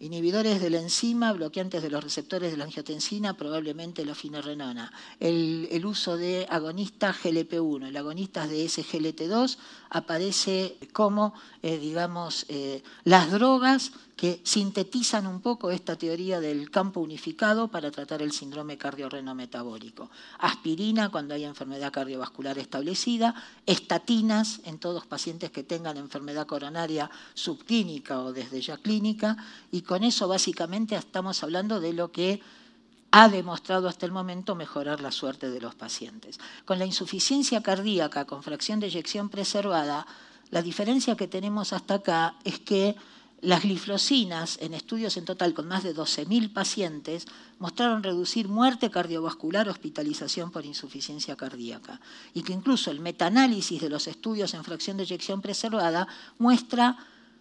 inhibidores de la enzima, bloqueantes de los receptores de la angiotensina, probablemente la finorrenona. El, uso de agonistas GLP-1, el agonista de SGLT2 aparece como, eh, digamos, eh, las drogas que sintetizan un poco esta teoría del campo unificado para tratar el síndrome cardioreno-metabólico. Aspirina cuando hay enfermedad cardiovascular establecida, estatinas en todos pacientes que tengan enfermedad coronaria subclínica o desde ya clínica, y con eso básicamente estamos hablando de lo que ha demostrado hasta el momento mejorar la suerte de los pacientes. Con la insuficiencia cardíaca con fracción de eyección preservada, la diferencia que tenemos hasta acá es que las gliflosinas, en estudios en total con más de 12.000 pacientes, mostraron reducir muerte cardiovascular, hospitalización por insuficiencia cardíaca, y que incluso el metaanálisis de los estudios en fracción de eyección preservada muestra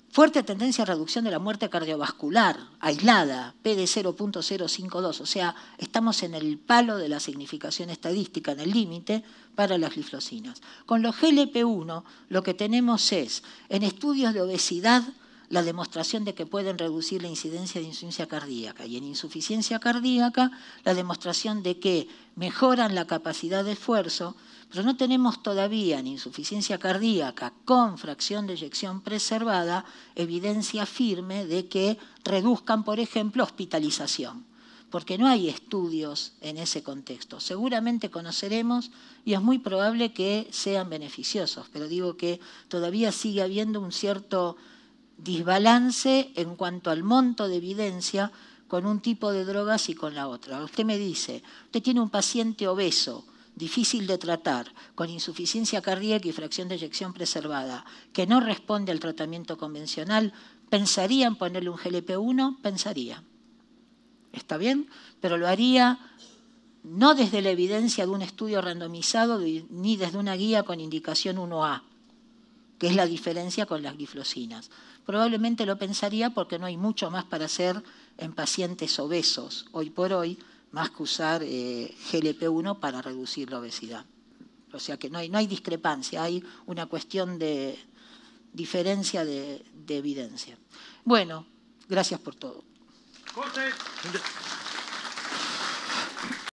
fuerte tendencia a reducción de la muerte cardiovascular aislada, P de 0.052, o sea, estamos en el palo de la significación estadística, en el límite para las gliflosinas. Con los GLP-1 lo que tenemos es, en estudios de obesidad, la demostración de que pueden reducir la incidencia de insuficiencia cardíaca y en insuficiencia cardíaca la demostración de que mejoran la capacidad de esfuerzo, pero no tenemos todavía en insuficiencia cardíaca con fracción de eyección preservada evidencia firme de que reduzcan, por ejemplo, hospitalización porque no hay estudios en ese contexto. Seguramente conoceremos y es muy probable que sean beneficiosos, pero digo que todavía sigue habiendo un cierto disbalance en cuanto al monto de evidencia con un tipo de drogas y con la otra. Usted me dice, usted tiene un paciente obeso, difícil de tratar, con insuficiencia cardíaca y fracción de eyección preservada, que no responde al tratamiento convencional, ¿pensaría en ponerle un GLP-1? Pensaría. ¿Está bien? Pero lo haría no desde la evidencia de un estudio randomizado ni desde una guía con indicación 1A que es la diferencia con las gliflosinas. Probablemente lo pensaría porque no hay mucho más para hacer en pacientes obesos hoy por hoy, más que usar eh, GLP-1 para reducir la obesidad. O sea que no hay, no hay discrepancia, hay una cuestión de diferencia de, evidencia. Bueno, gracias por todo.